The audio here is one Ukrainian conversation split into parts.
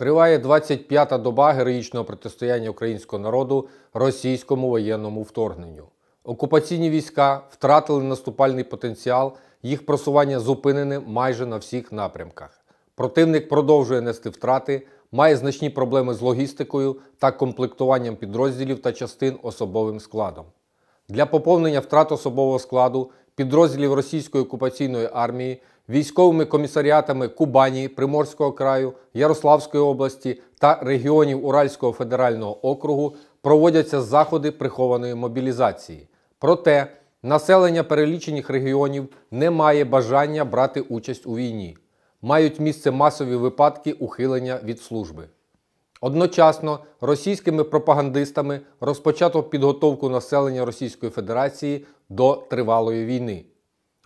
Триває 25-та доба героїчного протистояння українського народу російському воєнному вторгненню. Окупаційні війська втратили наступальний потенціал, їх просування зупинене майже на всіх напрямках. Противник продовжує нести втрати, має значні проблеми з логістикою та комплектуванням підрозділів та частин особовим складом. Для поповнення втрат особового складу підрозділів російської окупаційної армії, військовими комісаріатами Кубані, Приморського краю, Ярославської області та регіонів Уральського федерального округу проводяться заходи прихованої мобілізації. Проте населення перелічених регіонів не має бажання брати участь у війні. Мають місце масові випадки ухилення від служби. Одночасно російськими пропагандистами розпочато підготовку населення Російської Федерації до тривалої війни.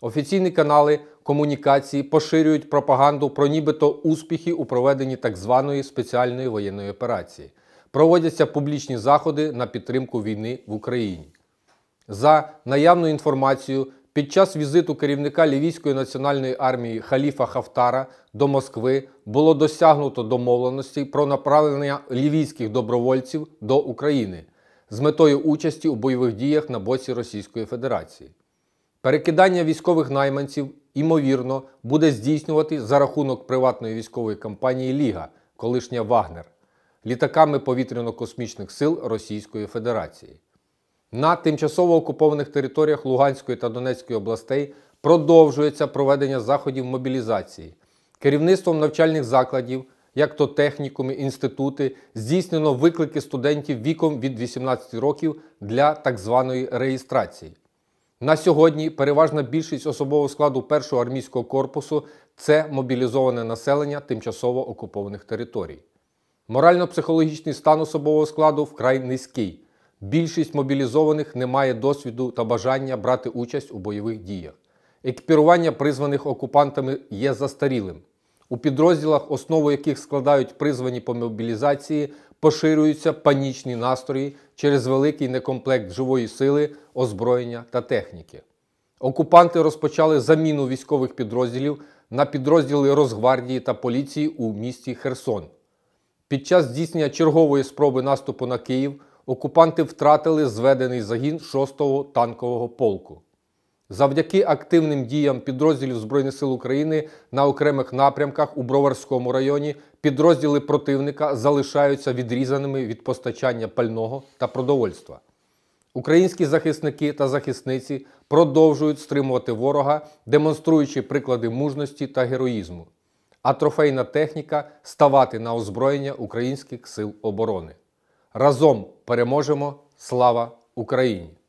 Офіційні канали комунікації поширюють пропаганду про нібито успіхи у проведенні так званої спеціальної воєнної операції. Проводяться публічні заходи на підтримку війни в Україні. За наявною інформацією, під час візиту керівника Лівійської національної армії Халіфа Хафтара до Москви було досягнуто домовленості про направлення лівійських добровольців до України з метою участі у бойових діях на боці Російської Федерації. Перекидання військових найманців, ймовірно, буде здійснювати за рахунок приватної військової компанії Ліга, колишня Вагнер, літаками повітряно-космічних сил Російської Федерації. На тимчасово окупованих територіях Луганської та Донецької областей продовжується проведення заходів мобілізації. Керівництвом навчальних закладів як то технікуми, інститути, здійснено виклики студентів віком від 18 років для так званої реєстрації. На сьогодні переважна більшість особового складу першого армійського корпусу це мобілізоване населення тимчасово окупованих територій. Морально-психологічний стан особового складу вкрай низький. Більшість мобілізованих не має досвіду та бажання брати участь у бойових діях. Екіпірування призваних окупантами є застарілим у підрозділах, основу яких складають призвані по мобілізації, поширюються панічні настрої через великий некомплект живої сили, озброєння та техніки. Окупанти розпочали заміну військових підрозділів на підрозділи Росгвардії та поліції у місті Херсон. Під час здійснення чергової спроби наступу на Київ окупанти втратили зведений загін 6-го танкового полку. Завдяки активним діям підрозділів Збройних сил України на окремих напрямках у Броварському районі підрозділи противника залишаються відрізаними від постачання пального та продовольства. Українські захисники та захисниці продовжують стримувати ворога, демонструючи приклади мужності та героїзму, а трофейна техніка ставати на озброєння українських сил оборони. Разом переможемо! Слава Україні!